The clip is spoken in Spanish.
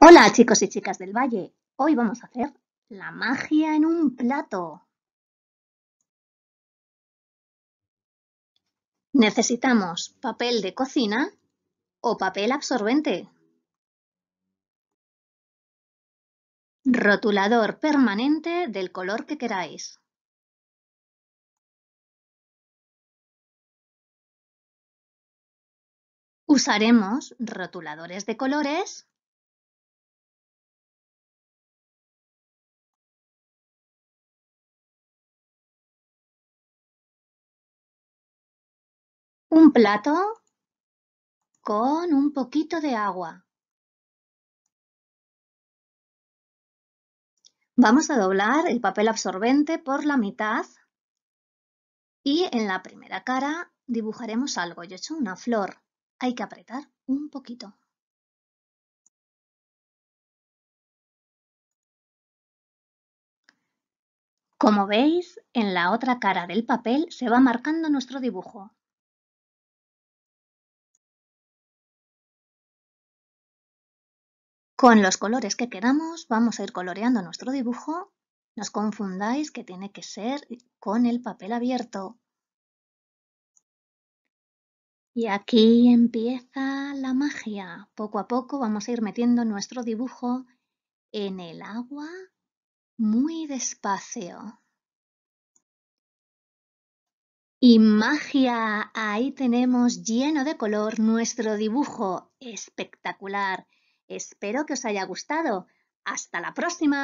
Hola chicos y chicas del valle, hoy vamos a hacer la magia en un plato. Necesitamos papel de cocina o papel absorbente, rotulador permanente del color que queráis, Usaremos rotuladores de colores Un plato con un poquito de agua. Vamos a doblar el papel absorbente por la mitad y en la primera cara dibujaremos algo. Yo he hecho una flor. Hay que apretar un poquito. Como veis, en la otra cara del papel se va marcando nuestro dibujo. Con los colores que queramos vamos a ir coloreando nuestro dibujo. No os confundáis que tiene que ser con el papel abierto. Y aquí empieza la magia. Poco a poco vamos a ir metiendo nuestro dibujo en el agua muy despacio. Y magia, ahí tenemos lleno de color nuestro dibujo espectacular. Espero que os haya gustado. ¡Hasta la próxima!